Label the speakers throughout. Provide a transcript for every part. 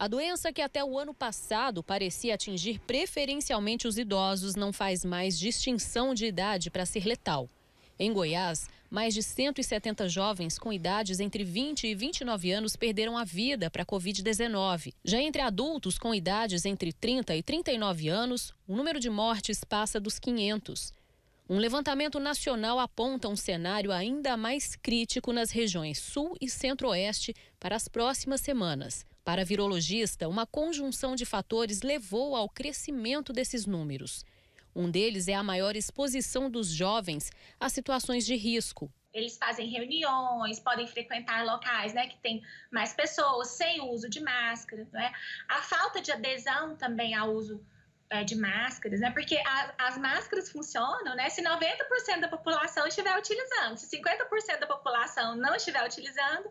Speaker 1: A doença que até o ano passado parecia atingir preferencialmente os idosos não faz mais distinção de idade para ser letal. Em Goiás, mais de 170 jovens com idades entre 20 e 29 anos perderam a vida para a Covid-19. Já entre adultos com idades entre 30 e 39 anos, o número de mortes passa dos 500. Um levantamento nacional aponta um cenário ainda mais crítico nas regiões Sul e Centro-Oeste para as próximas semanas. Para a virologista, uma conjunção de fatores levou ao crescimento desses números. Um deles é a maior exposição dos jovens a situações de risco.
Speaker 2: Eles fazem reuniões, podem frequentar locais né, que tem mais pessoas, sem o uso de máscara. Né? A falta de adesão também ao uso é, de máscaras, né? porque a, as máscaras funcionam né, se 90% da população estiver utilizando. Se 50% da população não estiver utilizando,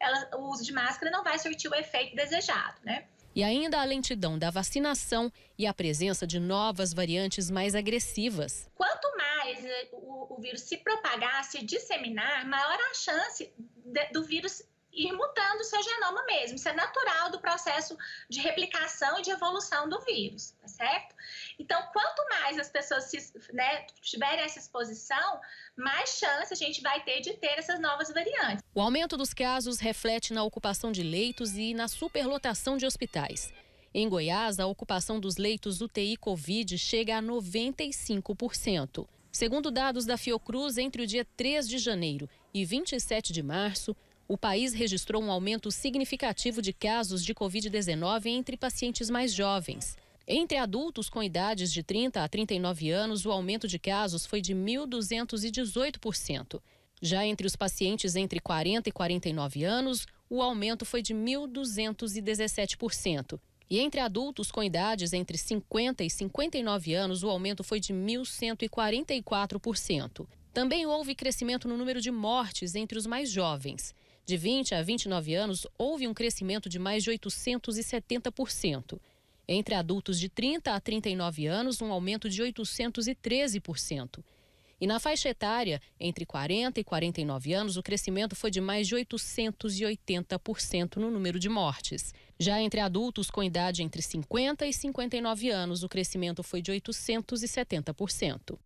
Speaker 2: ela, o uso de máscara não vai surtir o efeito desejado, né?
Speaker 1: E ainda a lentidão da vacinação e a presença de novas variantes mais agressivas.
Speaker 2: Quanto mais eh, o, o vírus se propagar, se disseminar, maior a chance de, do vírus ir mutando o seu genoma mesmo. Isso é natural do processo de replicação e de evolução do vírus, tá certo? Então, quanto mais as pessoas se, né, tiverem essa exposição, mais chance a gente vai ter de ter essas novas variantes.
Speaker 1: O aumento dos casos reflete na ocupação de leitos e na superlotação de hospitais. Em Goiás, a ocupação dos leitos UTI Covid chega a 95%. Segundo dados da Fiocruz, entre o dia 3 de janeiro e 27 de março, o país registrou um aumento significativo de casos de Covid-19 entre pacientes mais jovens. Entre adultos com idades de 30 a 39 anos, o aumento de casos foi de 1.218%. Já entre os pacientes entre 40 e 49 anos, o aumento foi de 1.217%. E entre adultos com idades entre 50 e 59 anos, o aumento foi de 1.144%. Também houve crescimento no número de mortes entre os mais jovens. De 20 a 29 anos, houve um crescimento de mais de 870%. Entre adultos de 30 a 39 anos, um aumento de 813%. E na faixa etária, entre 40 e 49 anos, o crescimento foi de mais de 880% no número de mortes. Já entre adultos com idade entre 50 e 59 anos, o crescimento foi de 870%.